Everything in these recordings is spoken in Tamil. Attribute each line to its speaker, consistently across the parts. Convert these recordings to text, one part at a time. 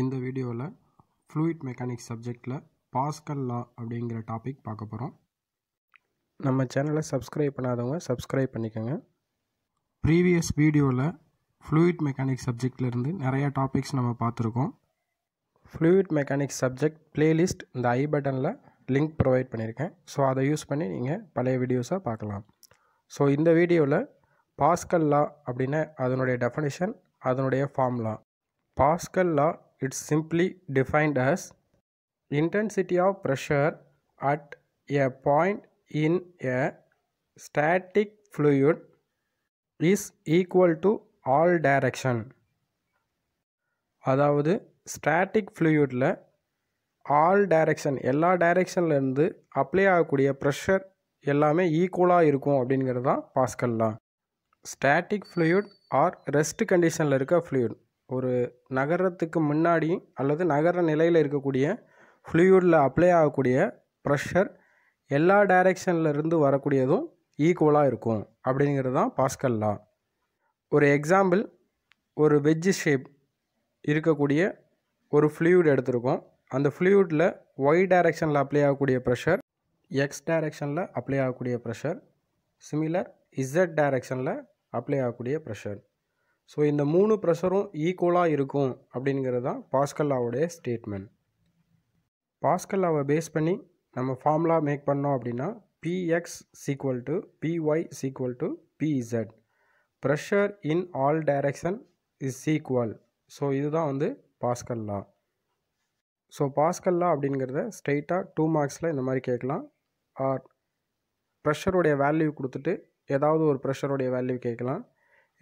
Speaker 1: இந்த வீடியோவில் ஃப்ளூயிட் மெக்கானிக்ஸ் சப்ஜெக்டில் பாஸ்கல் லா அப்படிங்கிற டாபிக் பார்க்க போகிறோம் நம்ம சேனலை சப்ஸ்கிரைப் பண்ணாதவங்க சப்ஸ்கிரைப் பண்ணிக்கோங்க ப்ரீவியஸ் வீடியோவில் ஃப்ளூயிட் மெக்கானிக்ஸ் சப்ஜெக்ட்லேருந்து நிறையா டாபிக்ஸ் நம்ம பார்த்துருக்கோம் ஃப்ளூயிட் மெக்கானிக்ஸ் சப்ஜெக்ட் ப்ளேலிஸ்ட் இந்த ஐ பட்டனில் லிங்க் ப்ரொவைட் பண்ணியிருக்கேன் ஸோ அதை யூஸ் பண்ணி நீங்கள் பழைய வீடியோஸாக பார்க்கலாம் ஸோ இந்த வீடியோவில் பாஸ்கல் லா அப்படின்னு அதனுடைய டெஃபனிஷன் அதனுடைய formula Pascal law it's simply defined as intensity of pressure at a point in a static fluid is equal to all direction அதாவது ஸ்டாட்டிக் ஃப்ளூயிடில் ஆல் டைரக்ஷன் எல்லா டைரக்ஷன்லேருந்து அப்ளை ஆகக்கூடிய ப்ரெஷர் எல்லாமே ஈக்குவலாக இருக்கும் அப்படிங்கிறது தான் பாஸ்கல்லாம் ஸ்டாட்டிக் ஃப்ளூயிட் ஆர் ரெஸ்ட் கண்டிஷனில் இருக்க ஃப்ளூயிட் ஒரு நகரத்துக்கு முன்னாடி அல்லது நகர நிலையில் இருக்கக்கூடிய ஃப்ளூயூடில் அப்ளை ஆகக்கூடிய ப்ரெஷர் எல்லா இருந்து வரக்கூடியதும் ஈக்குவலாக இருக்கும் அப்படிங்கிறது தான் பாஸ்கல்லா ஒரு எக்ஸாம்பிள் ஒரு வெஜ்ஜு ஷேப் இருக்கக்கூடிய ஒரு ஃப்ளூயூட் எடுத்திருக்கோம் அந்த ஃப்ளூயிடில் ஒய் டைரெக்ஷனில் அப்ளை ஆகக்கூடிய ப்ரெஷர் எக்ஸ் டைரெக்ஷனில் அப்ளை ஆகக்கூடிய ப்ரெஷர் சிமிலர் இசட் டைரெக்ஷனில் அப்ளை ஆகக்கூடிய ப்ரெஷர் ஸோ இந்த மூணு ப்ரெஷரும் ஈக்குவலாக இருக்கும் அப்படிங்கிறது தான் பாஸ்கல்லாவுடைய ஸ்டேட்மெண்ட் பாஸ்கல்லாவை பேஸ் பண்ணி நம்ம ஃபார்முலா மேக் பண்ணோம் அப்படின்னா P X equal to P Y equal to P Z pressure in all direction is equal so இதுதான் வந்து பாஸ்கல்லா ஸோ பாஸ்கல்லா அப்படிங்கிறத ஸ்ட்ரெயிட்டாக டூ மார்க்ஸில் இந்த மாதிரி கேட்கலாம் ஆர் ப்ரெஷருடைய வேல்யூ கொடுத்துட்டு ஏதாவது ஒரு ப்ரெஷருடைய வேல்யூ கேட்கலாம்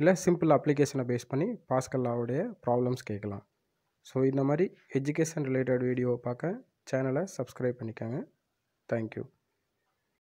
Speaker 1: இல்லை சிம்பிள் அப்ளிகேஷனை பேஸ் பண்ணி பாஸ்கல்லாவுடைய ப்ராப்ளம்ஸ் கேட்கலாம் ஸோ இந்த மாதிரி எஜுகேஷன் ரிலேட்டட் வீடியோவை பார்க்க சேனலை சப்ஸ்கிரைப் பண்ணிக்கோங்க தேங்க்யூ